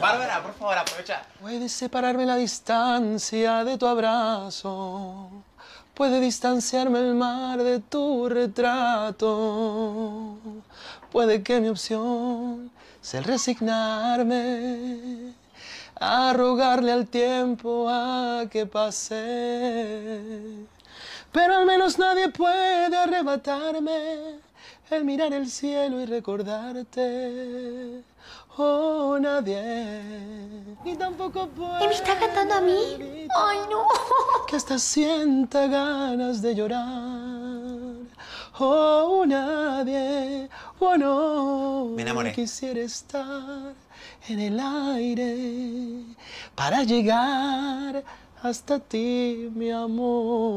Bárbara, por favor, aprovecha. Puede separarme la distancia de tu abrazo. Puede distanciarme el mar de tu retrato. Puede que mi opción sea el resignarme a rogarle al tiempo a que pase. Pero al menos nadie puede arrebatarme el mirar el cielo y recordarte nadie. Y tampoco puedo. ¿Y me está cantando a mí? ¡Ay, no! Que hasta sienta ganas de llorar. Oh, nadie, oh no. Me enamoré. Quisiera estar en el aire para llegar hasta ti, mi amor.